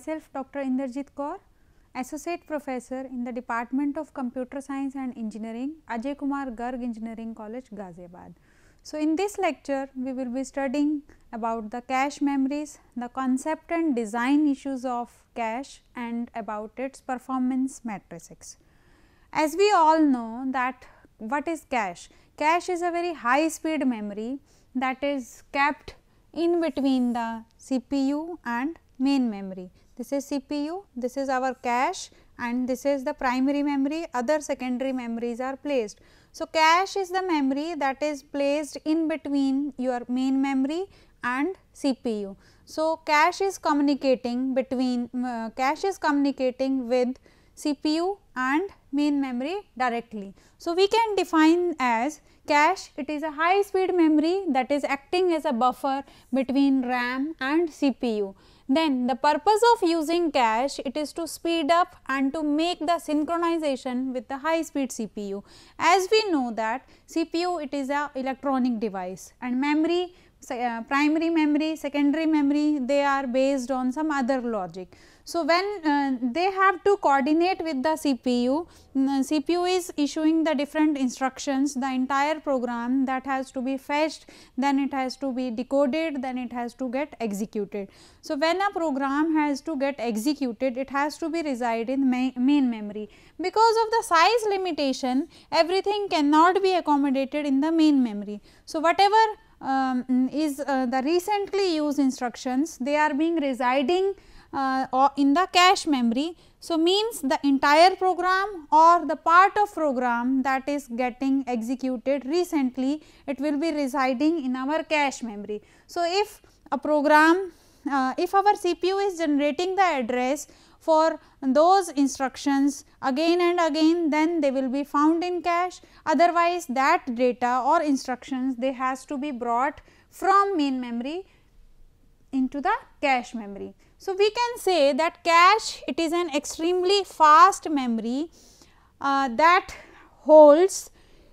myself Dr. Inderjit Kaur, Associate Professor in the Department of Computer Science and Engineering, Ajay Kumar Garg Engineering College, Ghaziabad. So, in this lecture we will be studying about the cache memories, the concept and design issues of cache and about its performance matrices. As we all know that what is cache? Cache is a very high speed memory that is kept in between the CPU and main memory this is CPU, this is our cache and this is the primary memory, other secondary memories are placed. So, cache is the memory that is placed in between your main memory and CPU. So, cache is communicating between uh, cache is communicating with CPU and main memory directly. So, we can define as cache it is a high speed memory that is acting as a buffer between RAM and CPU then the purpose of using cache it is to speed up and to make the synchronization with the high speed CPU. As we know that CPU it is a electronic device and memory uh, primary memory, secondary memory they are based on some other logic. So, when uh, they have to coordinate with the CPU, mm, uh, CPU is issuing the different instructions, the entire program that has to be fetched, then it has to be decoded, then it has to get executed. So, when a program has to get executed, it has to be reside in main, main memory. Because of the size limitation, everything cannot be accommodated in the main memory. So, whatever um, is uh, the recently used instructions, they are being residing uh, or in the cache memory. So, means the entire program or the part of program that is getting executed recently it will be residing in our cache memory. So, if a program uh, if our CPU is generating the address for those instructions again and again then they will be found in cache otherwise that data or instructions they has to be brought from main memory into the cache memory. So, we can say that cache it is an extremely fast memory uh, that holds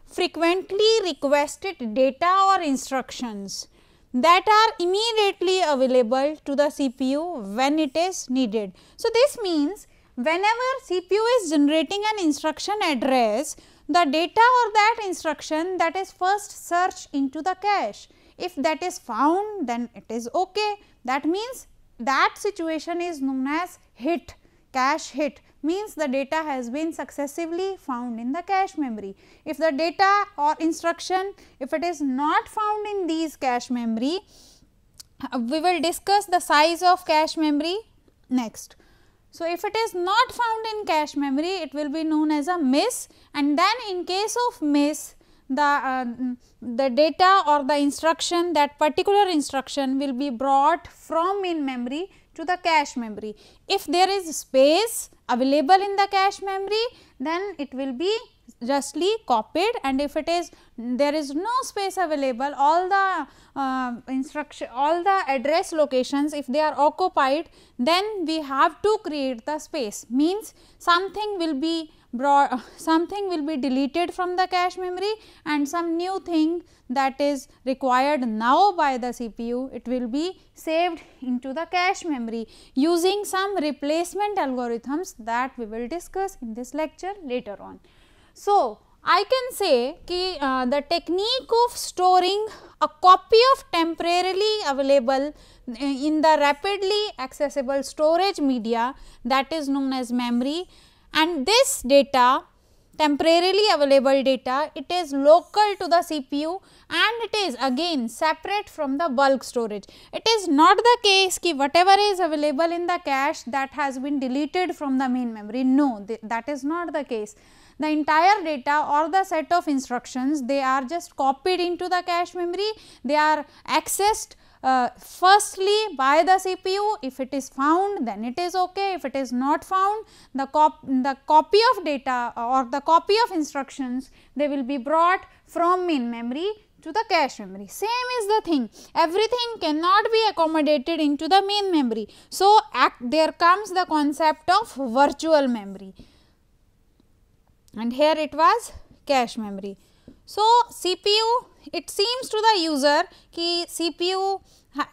frequently requested data or instructions that are immediately available to the CPU when it is needed. So, this means whenever CPU is generating an instruction address, the data or that instruction that is first searched into the cache. If that is found then it is ok. That means that situation is known as hit, cache hit means the data has been successively found in the cache memory. If the data or instruction, if it is not found in these cache memory, uh, we will discuss the size of cache memory next. So, if it is not found in cache memory, it will be known as a miss and then in case of miss, the uh, the data or the instruction that particular instruction will be brought from in memory to the cache memory. If there is space available in the cache memory then it will be justly copied and if it is there is no space available all the uh, instruction all the address locations if they are occupied then we have to create the space means something will be brought, something will be deleted from the cache memory and some new thing that is required now by the CPU, it will be saved into the cache memory using some replacement algorithms that we will discuss in this lecture later on. So, I can say ki, uh, the technique of storing a copy of temporarily available uh, in the rapidly accessible storage media that is known as memory and this data temporarily available data it is local to the CPU and it is again separate from the bulk storage. It is not the case ki whatever is available in the cache that has been deleted from the main memory no th that is not the case. The entire data or the set of instructions they are just copied into the cache memory they are accessed uh, firstly by the CPU if it is found then it is okay if it is not found the, cop the copy of data or the copy of instructions they will be brought from main memory to the cache memory. Same is the thing everything cannot be accommodated into the main memory. So, there comes the concept of virtual memory and here it was cache memory. So, CPU it seems to the user ki CPU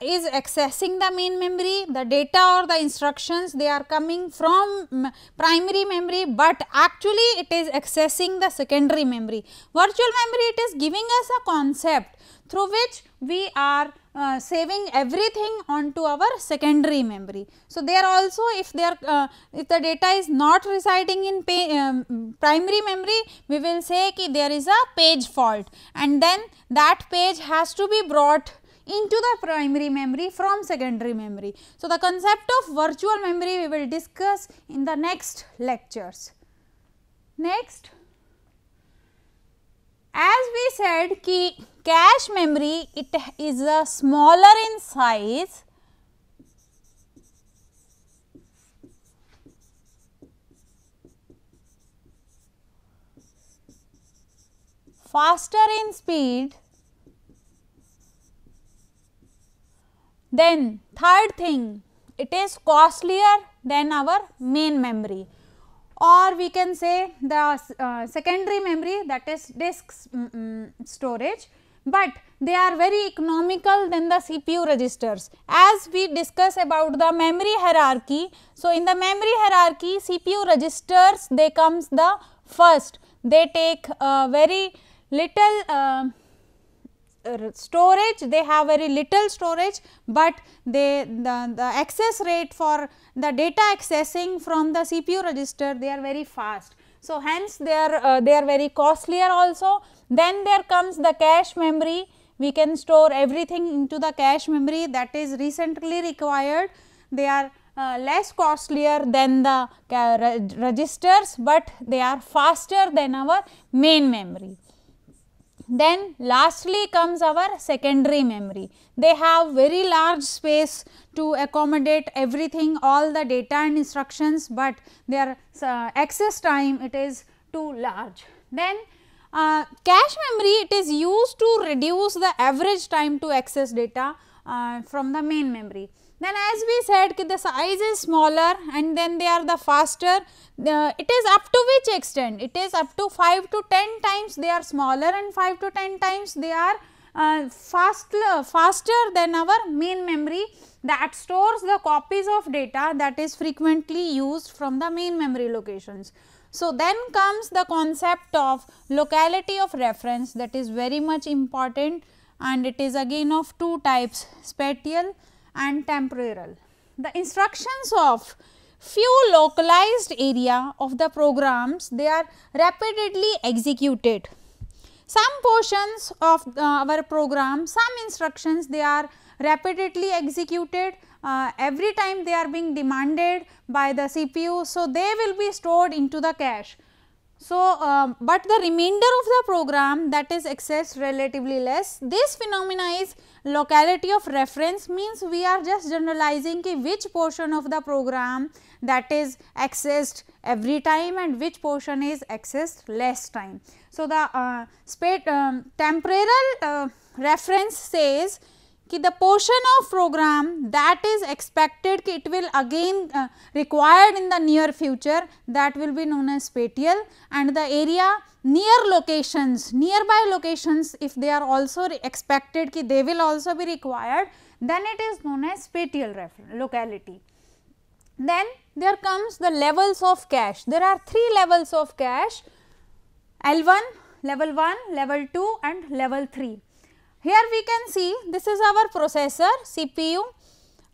is accessing the main memory, the data or the instructions they are coming from primary memory, but actually it is accessing the secondary memory. Virtual memory it is giving us a concept through which we are uh, saving everything onto our secondary memory. So, there also if there uh, if the data is not residing in um, primary memory we will say ki there is a page fault and then that page has to be brought into the primary memory from secondary memory. So, the concept of virtual memory we will discuss in the next lectures. Next, as we said ki cache memory it is a smaller in size faster in speed then third thing it is costlier than our main memory or we can say the uh, secondary memory that is disk mm, mm, storage, but they are very economical than the CPU registers. As we discuss about the memory hierarchy, so in the memory hierarchy CPU registers they comes the first, they take uh, very little uh, storage they have very little storage, but they the, the access rate for the data accessing from the CPU register they are very fast. So, hence they are uh, they are very costlier also. Then there comes the cache memory we can store everything into the cache memory that is recently required. They are uh, less costlier than the registers, but they are faster than our main memory. Then lastly comes our secondary memory. They have very large space to accommodate everything all the data and instructions, but their uh, access time it is too large. Then uh, cache memory it is used to reduce the average time to access data uh, from the main memory. Then as we said the size is smaller and then they are the faster, uh, it is up to which extent? It is up to 5 to 10 times they are smaller and 5 to 10 times they are uh, fast, faster than our main memory that stores the copies of data that is frequently used from the main memory locations. So, then comes the concept of locality of reference that is very much important and it is again of two types spatial and temporal. The instructions of few localized area of the programs they are rapidly executed. Some portions of uh, our program, some instructions they are rapidly executed uh, every time they are being demanded by the CPU. So, they will be stored into the cache. So, uh, but the remainder of the program that is excess relatively less, this phenomena is locality of reference means we are just generalizing ki which portion of the program that is accessed every time and which portion is accessed less time. So, the uh, um, temporal uh, reference says कि the portion of program that is expected it will again uh, required in the near future that will be known as spatial and the area near locations nearby locations if they are also expected ki they will also be required then it is known as spatial locality. Then there comes the levels of cache there are three levels of cache L1 level 1 level 2 and level 3 here we can see this is our processor CPU.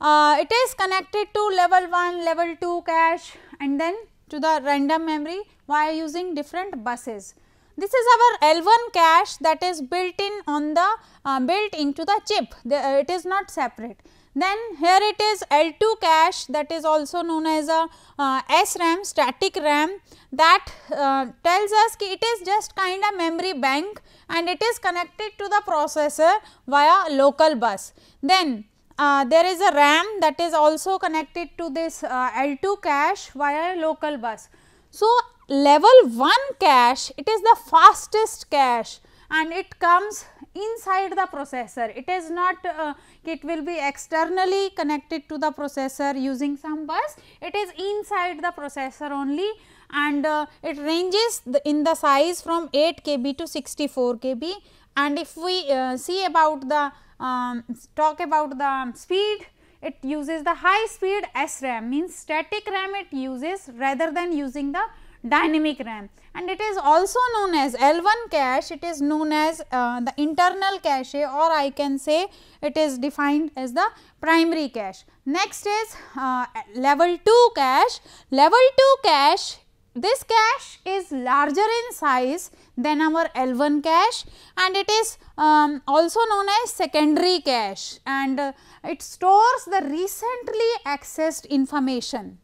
Uh, it is connected to level 1, level 2 cache and then to the random memory via using different buses. This is our L1 cache that is built in on the uh, built into the chip, the, uh, it is not separate. Then here it is L2 cache that is also known as a uh, SRAM static RAM that uh, tells us it is just kind of memory bank and it is connected to the processor via local bus. Then uh, there is a RAM that is also connected to this uh, L2 cache via local bus. So, level 1 cache it is the fastest cache and it comes inside the processor. It is not, uh, it will be externally connected to the processor using some bus. It is inside the processor only and uh, it ranges the, in the size from 8 kb to 64 kb. And if we uh, see about the, um, talk about the speed, it uses the high speed SRAM means static RAM it uses rather than using the dynamic RAM and it is also known as L1 cache it is known as uh, the internal cache or I can say it is defined as the primary cache. Next is uh, level 2 cache. Level 2 cache this cache is larger in size than our L1 cache and it is um, also known as secondary cache and uh, it stores the recently accessed information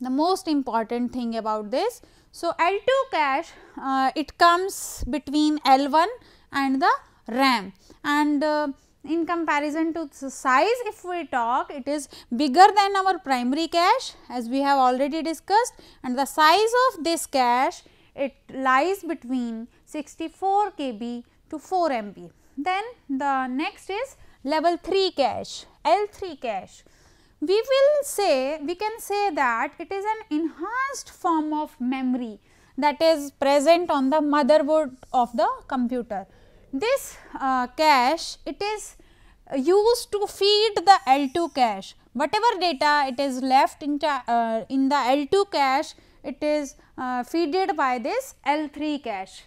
the most important thing about this. So, L2 cache uh, it comes between L1 and the RAM and uh, in comparison to size if we talk it is bigger than our primary cache as we have already discussed and the size of this cache it lies between 64 KB to 4 MB. Then the next is level 3 cache, L3 cache we will say, we can say that it is an enhanced form of memory that is present on the motherboard of the computer. This uh, cache, it is used to feed the L2 cache. Whatever data it is left in, uh, in the L2 cache, it is uh, fed by this L3 cache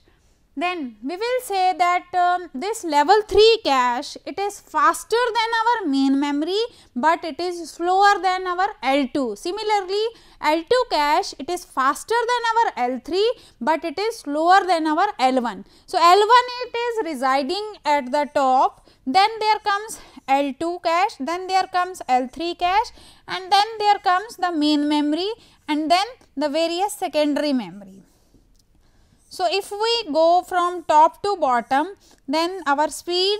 then we will say that um, this level 3 cache it is faster than our main memory but it is slower than our L2. Similarly, L2 cache it is faster than our L3 but it is slower than our L1. So, L1 it is residing at the top then there comes L2 cache then there comes L3 cache and then there comes the main memory and then the various secondary memory. So, if we go from top to bottom then our speed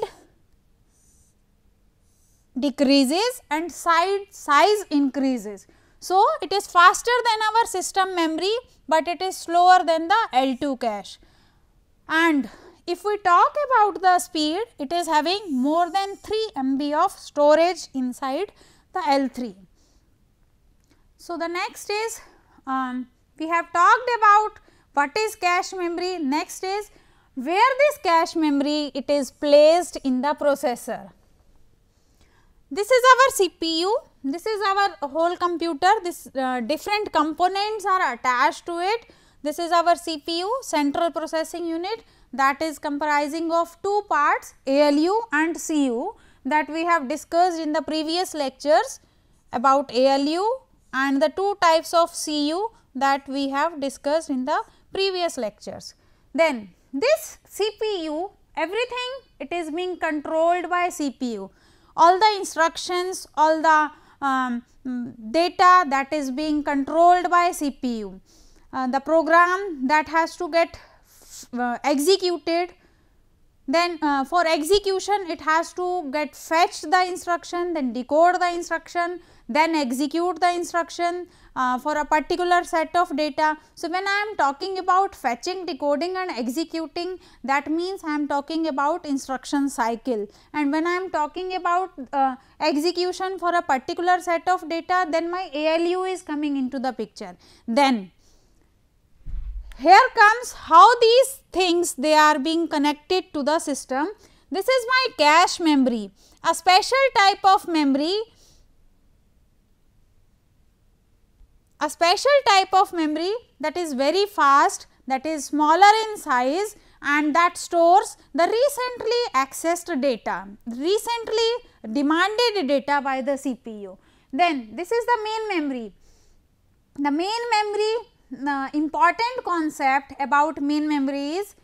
decreases and side size increases. So, it is faster than our system memory, but it is slower than the L2 cache. And if we talk about the speed, it is having more than 3 MB of storage inside the L3. So, the next is um, we have talked about what is cache memory? Next is where this cache memory it is placed in the processor. This is our CPU, this is our whole computer, this uh, different components are attached to it. This is our CPU, central processing unit that is comprising of two parts ALU and CU that we have discussed in the previous lectures about ALU and the two types of CU that we have discussed in the previous lectures. Then this CPU everything it is being controlled by CPU. All the instructions, all the um, data that is being controlled by CPU. Uh, the program that has to get uh, executed then uh, for execution it has to get fetch the instruction, then decode the instruction, then execute the instruction uh, for a particular set of data. So, when I am talking about fetching, decoding and executing that means I am talking about instruction cycle and when I am talking about uh, execution for a particular set of data then my ALU is coming into the picture. Then here comes how these things they are being connected to the system. This is my cache memory, a special type of memory, a special type of memory that is very fast, that is smaller in size and that stores the recently accessed data, recently demanded data by the CPU. Then this is the main memory. The main memory the important concept about main memory is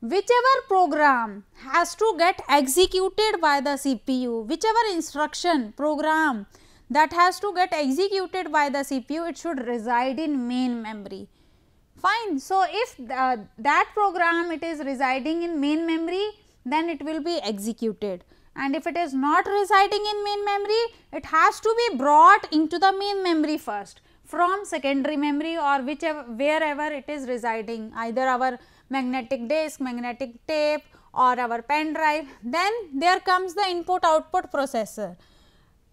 whichever program has to get executed by the CPU, whichever instruction program that has to get executed by the CPU, it should reside in main memory. Fine. So, if the, that program it is residing in main memory, then it will be executed and if it is not residing in main memory, it has to be brought into the main memory first from secondary memory or whichever wherever it is residing either our magnetic disk, magnetic tape or our pen drive. Then there comes the input output processor.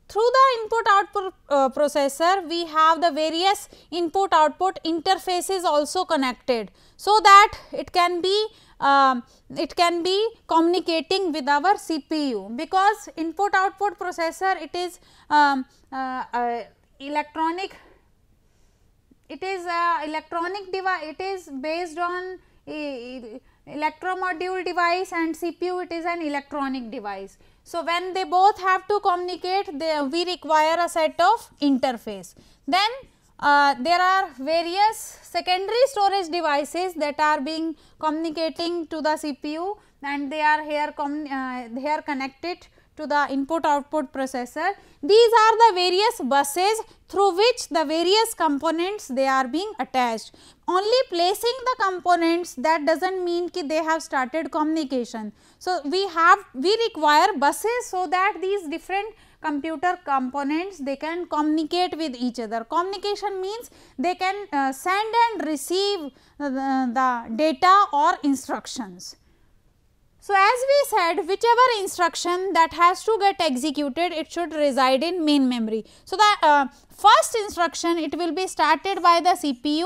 Through the input output uh, processor, we have the various input output interfaces also connected. So, that it can be uh, it can be communicating with our CPU because input output processor it is um, uh, uh, electronic it is uh, electronic device it is based on electro electromodule device and CPU it is an electronic device. So, when they both have to communicate they, we require a set of interface. Then uh, there are various secondary storage devices that are being communicating to the CPU and they are here, com, uh, here connected to the input output processor. These are the various buses through which the various components they are being attached. Only placing the components that does not mean ki they have started communication. So, we have we require buses so that these different computer components they can communicate with each other. Communication means they can uh, send and receive uh, the data or instructions. So, as we said whichever instruction that has to get executed it should reside in main memory. So, the uh, first instruction it will be started by the CPU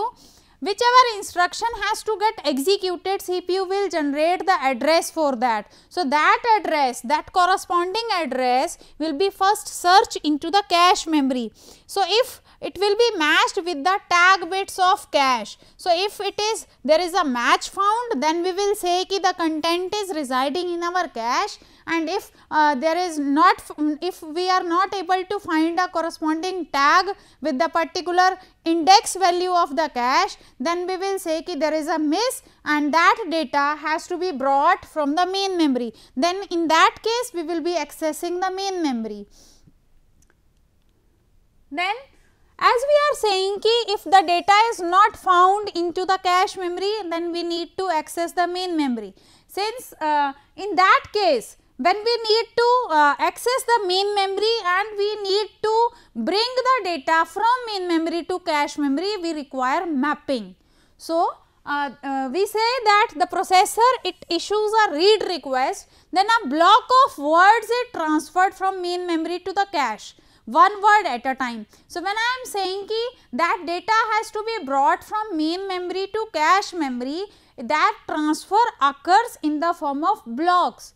Whichever instruction has to get executed, CPU will generate the address for that. So, that address, that corresponding address will be first searched into the cache memory. So, if it will be matched with the tag bits of cache. So, if it is there is a match found then we will say ki the content is residing in our cache and if uh, there is not if we are not able to find a corresponding tag with the particular index value of the cache then we will say ki there is a miss and that data has to be brought from the main memory then in that case we will be accessing the main memory. Then as we are saying ki if the data is not found into the cache memory then we need to access the main memory. Since uh, in that case when we need to uh, access the main memory and we need to bring the data from main memory to cache memory, we require mapping. So, uh, uh, we say that the processor it issues a read request, then a block of words it transferred from main memory to the cache one word at a time. So, when I am saying ki that data has to be brought from main memory to cache memory that transfer occurs in the form of blocks.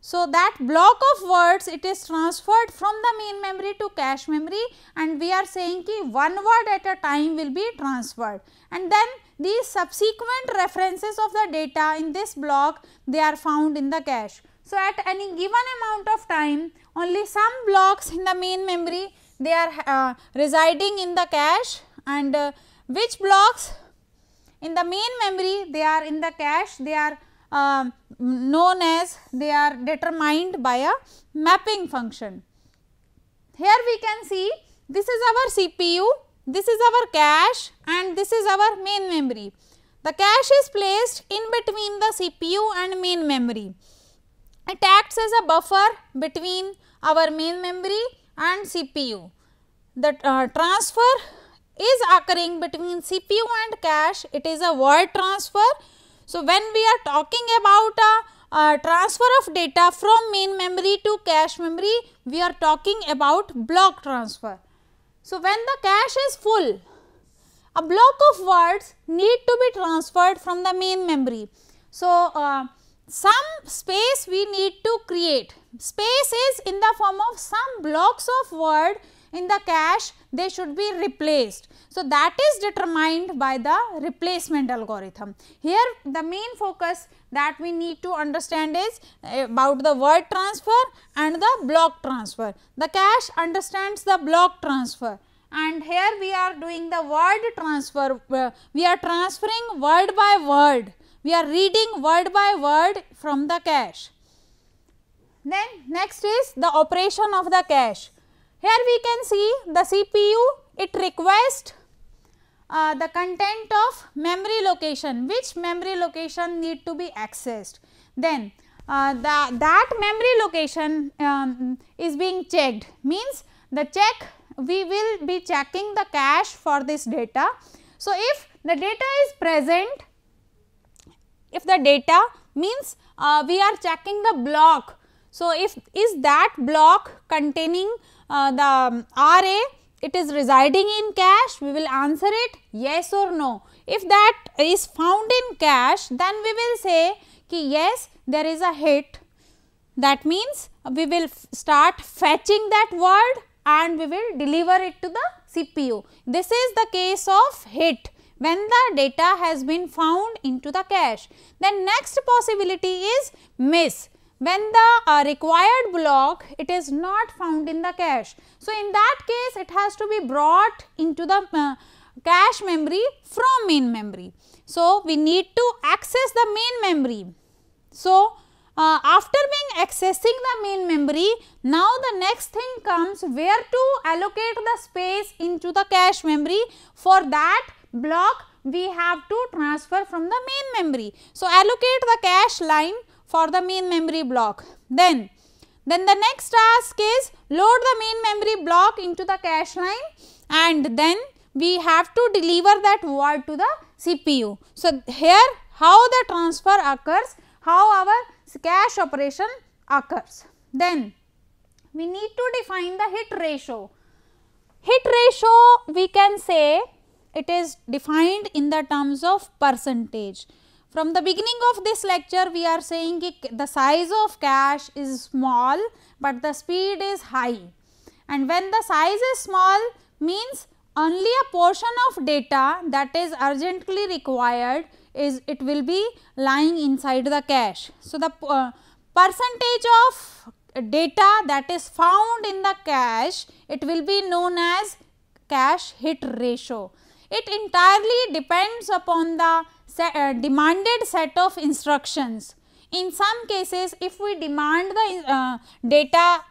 So, that block of words it is transferred from the main memory to cache memory and we are saying ki one word at a time will be transferred and then these subsequent references of the data in this block they are found in the cache. So, at any given amount of time only some blocks in the main memory they are uh, residing in the cache and uh, which blocks in the main memory they are in the cache they are um, known as they are determined by a mapping function. Here we can see this is our CPU, this is our cache and this is our main memory. The cache is placed in between the CPU and main memory. It acts as a buffer between our main memory and CPU. The uh, transfer is occurring between CPU and cache, it is a word transfer so, when we are talking about a transfer of data from main memory to cache memory, we are talking about block transfer. So, when the cache is full, a block of words need to be transferred from the main memory. So, uh, some space we need to create. Space is in the form of some blocks of word in the cache they should be replaced. So, that is determined by the replacement algorithm. Here the main focus that we need to understand is about the word transfer and the block transfer. The cache understands the block transfer and here we are doing the word transfer, uh, we are transferring word by word, we are reading word by word from the cache. Then next is the operation of the cache. Here we can see the CPU, it requests uh, the content of memory location, which memory location need to be accessed. Then uh, the, that memory location um, is being checked, means the check we will be checking the cache for this data. So, if the data is present, if the data means uh, we are checking the block. So, if is that block containing uh, the um, RA it is residing in cash, we will answer it yes or no. If that is found in cash, then we will say ki yes, there is a hit. That means, we will start fetching that word and we will deliver it to the CPU. This is the case of hit when the data has been found into the cache. Then next possibility is miss when the uh, required block it is not found in the cache. So, in that case it has to be brought into the uh, cache memory from main memory. So, we need to access the main memory. So, uh, after being accessing the main memory, now the next thing comes where to allocate the space into the cache memory. For that block, we have to transfer from the main memory. So, allocate the cache line for the main memory block. Then, then the next task is load the main memory block into the cache line and then we have to deliver that word to the CPU. So, here how the transfer occurs, how our cache operation occurs. Then we need to define the hit ratio. Hit ratio we can say it is defined in the terms of percentage. From the beginning of this lecture, we are saying the size of cache is small, but the speed is high. And when the size is small means only a portion of data that is urgently required is it will be lying inside the cache. So, the uh, percentage of data that is found in the cache, it will be known as cache hit ratio. It entirely depends upon the uh, demanded set of instructions. In some cases, if we demand the uh, data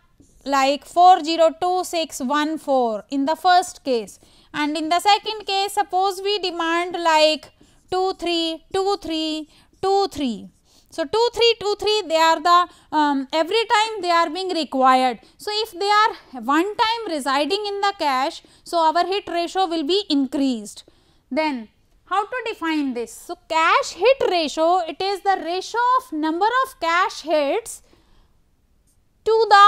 like 402614 in the first case and in the second case suppose we demand like 232323. 2, 3. So, 2323 2, they are the um, every time they are being required. So, if they are one time residing in the cache, so our hit ratio will be increased. Then how to define this? So, cash hit ratio, it is the ratio of number of cash hits to the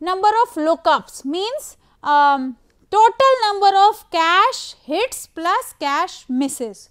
number of lookups means um, total number of cash hits plus cash misses.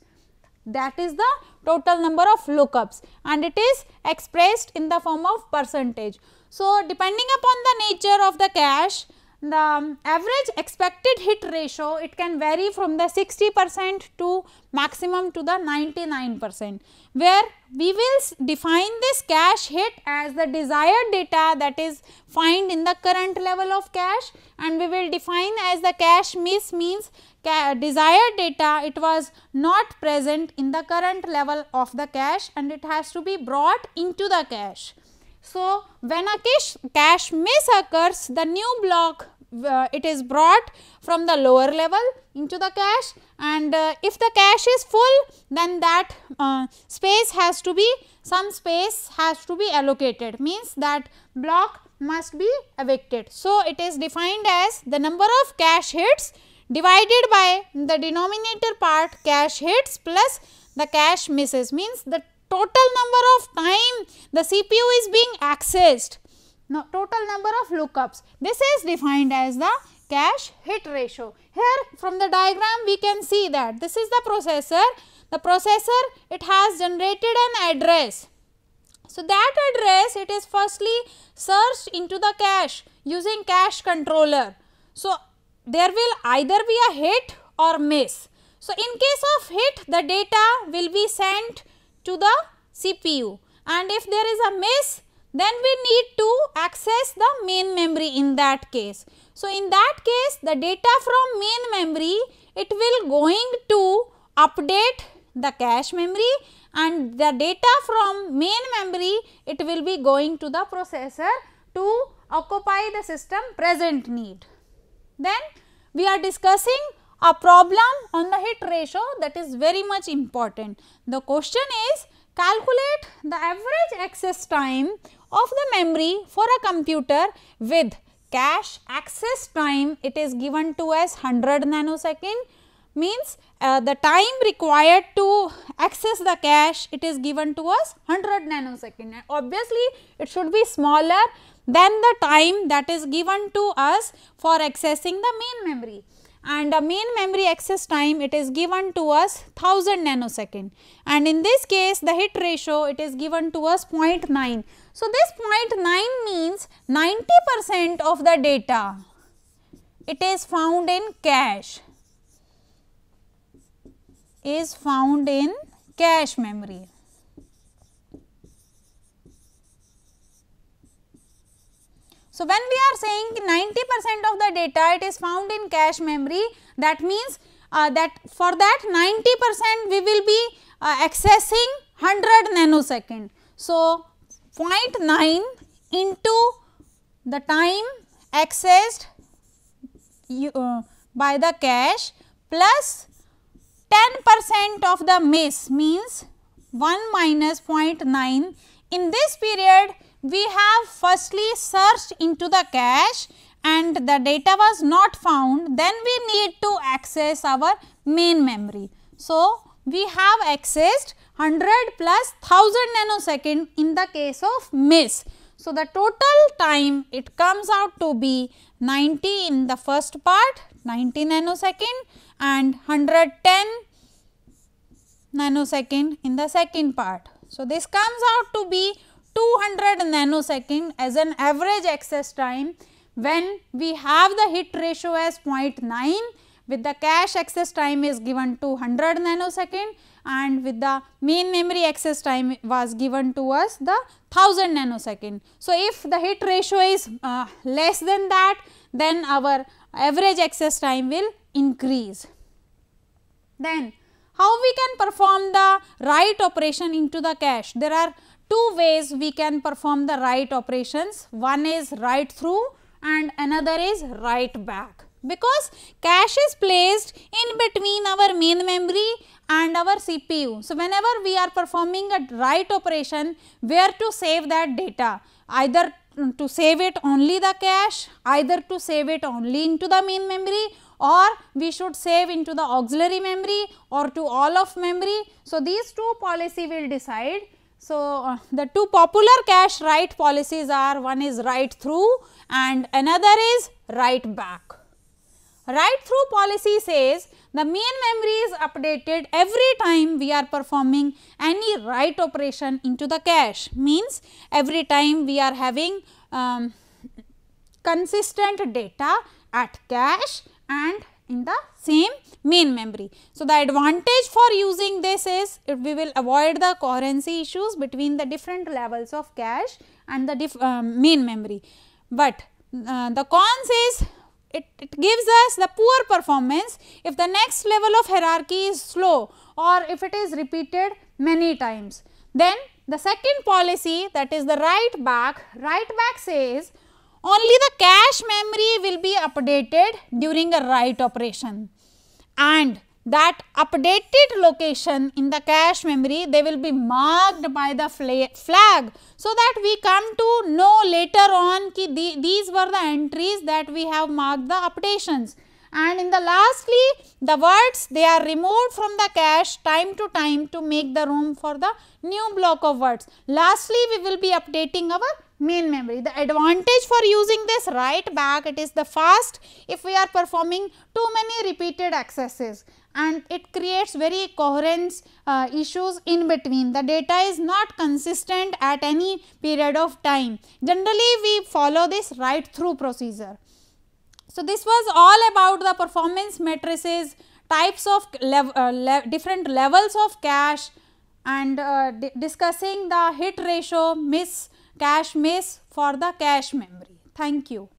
That is the total number of lookups and it is expressed in the form of percentage. So, depending upon the nature of the cash, the um, average expected hit ratio it can vary from the 60 percent to maximum to the 99 percent where we will define this cash hit as the desired data that is find in the current level of cash and we will define as the cash miss means ca desired data it was not present in the current level of the cash and it has to be brought into the cache. So, when a cache miss occurs, the new block uh, it is brought from the lower level into the cache and uh, if the cache is full then that uh, space has to be some space has to be allocated means that block must be evicted. So, it is defined as the number of cache hits divided by the denominator part cache hits plus the cache misses means the total number of time the CPU is being accessed, now, total number of lookups. This is defined as the cache hit ratio. Here from the diagram we can see that this is the processor. The processor it has generated an address. So, that address it is firstly searched into the cache using cache controller. So, there will either be a hit or miss. So, in case of hit the data will be sent to the CPU and if there is a miss then we need to access the main memory in that case. So, in that case the data from main memory it will going to update the cache memory and the data from main memory it will be going to the processor to occupy the system present need. Then we are discussing a problem on the hit ratio that is very much important. The question is calculate the average access time of the memory for a computer with cache access time it is given to as 100 nanosecond means uh, the time required to access the cache it is given to us 100 nanosecond and obviously it should be smaller than the time that is given to us for accessing the main memory and the mean memory access time it is given to us 1000 nanosecond and in this case the hit ratio it is given to us 0.9. So, this 0.9 means 90 percent of the data it is found in cache is found in cache memory. So, when we are saying 90 percent of the data it is found in cache memory that means uh, that for that 90 percent we will be uh, accessing 100 nanosecond. So, 0.9 into the time accessed you, uh, by the cache plus 10 percent of the miss means 1 minus 0.9. In this period we have firstly searched into the cache and the data was not found, then we need to access our main memory. So, we have accessed 100 plus 1000 nanosecond in the case of miss. So, the total time it comes out to be 90 in the first part 90 nanosecond and 110 nanosecond in the second part. So, this comes out to be 200 nanosecond as an average access time when we have the hit ratio as 0.9 with the cache access time is given to 100 nanosecond and with the main memory access time was given to us the 1000 nanosecond. So, if the hit ratio is uh, less than that then our average access time will increase. Then how we can perform the write operation into the cache? There are two ways we can perform the write operations. One is write through and another is write back because cache is placed in between our main memory and our CPU. So, whenever we are performing a write operation where to save that data either to save it only the cache either to save it only into the main memory or we should save into the auxiliary memory or to all of memory. So, these two policy will decide so, uh, the two popular cash write policies are one is write through and another is write back. Write through policy says the main memory is updated every time we are performing any write operation into the cache means every time we are having um, consistent data at cache and in the same main memory. So, the advantage for using this is we will avoid the coherency issues between the different levels of cache and the uh, main memory. But uh, the cons is it, it gives us the poor performance if the next level of hierarchy is slow or if it is repeated many times. Then the second policy that is the write back, write back says only the cache memory will be updated during a write operation and that updated location in the cache memory they will be marked by the flag so that we come to know later on ki the, these were the entries that we have marked the updations and in the lastly the words they are removed from the cache time to time to make the room for the new block of words. Lastly we will be updating our main memory. The advantage for using this write back it is the fast if we are performing too many repeated accesses and it creates very coherence uh, issues in between. The data is not consistent at any period of time. Generally we follow this write through procedure. So, this was all about the performance matrices, types of lev uh, le different levels of cache and uh, discussing the hit ratio, miss cache miss for the cache memory. Thank you.